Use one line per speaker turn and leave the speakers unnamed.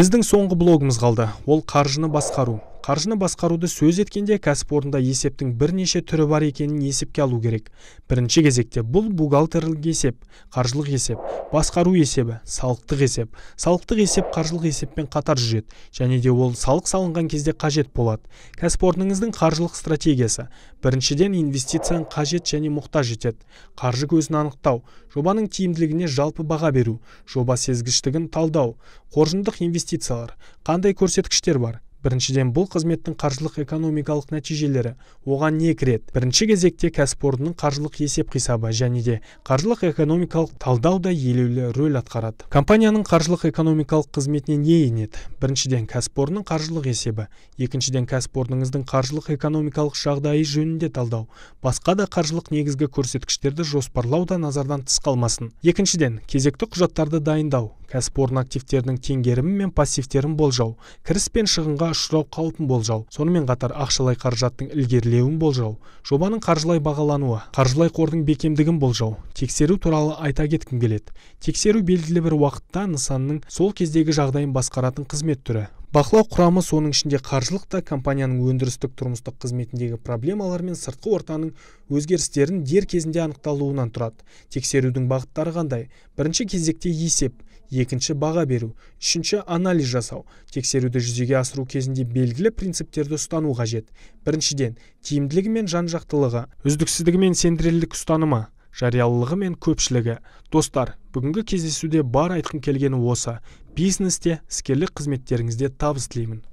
біздің соңғы блогымыз қалды ол қаржыны басқару қаржыны басқаруды сөз еткенде кәсіпорында есептің бірнеше түрі бар екенін есепке алу керек бірінші кезекте бұл бухгалтерлік есеп қаржылық есеп басқару есебі салықтық есеп салықтық есеп қаржылық есеппен қатар жүреді және де ол салық салынған кезде қажет болады кәсіпорныңыздың қаржылық стратегиясы біріншіден инвестицияны қажет және мұқтаж етеді қаржы көзін анықтау жобаның тиімділігіне жалпы баға беру жоба сезгіштігін талдау қоржындық инвестициялар қандай көрсеткіштер бар біріншіден бұл қызметтің қаржылық экономикалық нәтижелері оған не кіреді бірінші кезекте кәсіпорынның қаржылық есеп қисабы және де қаржылық экономикалық талдау да елеулі рөл атқарады компанияның қаржылық экономикалық қызметіне не енеді біріншіден кәсіпорынның қаржылық есебі екіншіден кәсіпорныңыздың қаржылық экономикалық жағдайы жөнінде талдау басқа да қаржылық негізгі көрсеткіштерді жоспарлау да назардан тыс қалмасын екіншіден кезекті құжаттарды дайындау кәсіпорын активтерінің теңгерімі мен пассивтерін болжау кіріс пен шығынға ұшырау қаупін болжау сонымен қатар ақшалай қаражаттың ілгерілеуін болжау жобаның қаржылай бағалануы қаржылай қордың бекемдігін болжау тексеру туралы айта кеткім келеді тексеру белгілі бір уақытта нысанның сол кездегі жағдайын басқаратын қызмет түрі бақылау құрамы соның ішінде қаржылық компанияның өндірістік тұрмыстық қызметіндегі проблемалар мен сыртқы ортаның өзгерістерін дер кезінде анықталуынан тұрады тексерудің бағыттары қандай бірінші кезекте есеп екінші баға беру үшінші анализ жасау тексеруді жүзеге асыру кезінде белгілі принциптерді ұстану қажет біріншіден тиімділігі мен жан жақтылығы үздіксіздігі мен ұстанымы жариялылығы мен көпшілігі достар бүгінгі кездесуде бар айтқым келгені осы бизнесте іскерлік қызметтеріңізде табыс тілеймін